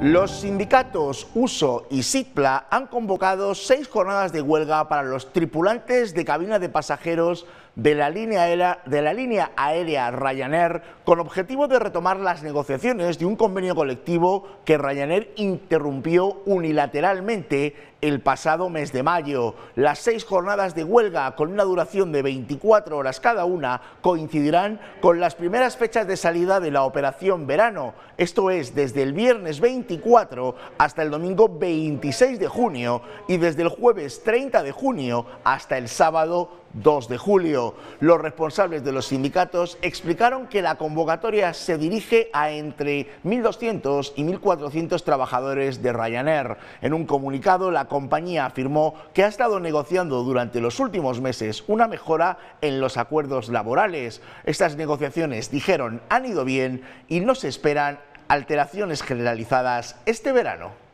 Los sindicatos USO y SITPLA han convocado seis jornadas de huelga para los tripulantes de cabina de pasajeros de la línea aérea, de la línea aérea Ryanair con objetivo de retomar las negociaciones de un convenio colectivo que Ryanair interrumpió unilateralmente el pasado mes de mayo. Las seis jornadas de huelga con una duración de 24 horas cada una coincidirán con las primeras fechas de salida de la operación verano, esto es desde el viernes 24 hasta el domingo 26 de junio y desde el jueves 30 de junio hasta el sábado 2 de julio. Los responsables de los sindicatos explicaron que la convocatoria se dirige a entre 1.200 y 1.400 trabajadores de Ryanair. En un comunicado, la compañía afirmó que ha estado negociando durante los últimos meses una mejora en los acuerdos laborales. Estas negociaciones, dijeron, han ido bien y no se esperan alteraciones generalizadas este verano.